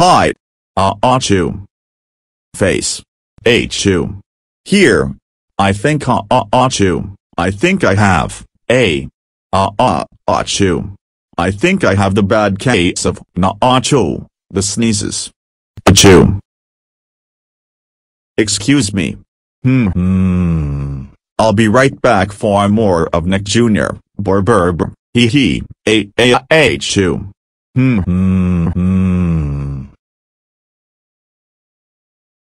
Hi. Ah, uh, achu. Face. Achu. Here. I think ah, uh, achu. I think I have. A. Ah, uh, ah, achu. I think I have the bad case of na achu, the sneezes. Achu. Excuse me. Hmm. hmm. I'll be right back for more of Nick Jr. bur. Hee hee. A A A Chu. Hmm. hmm.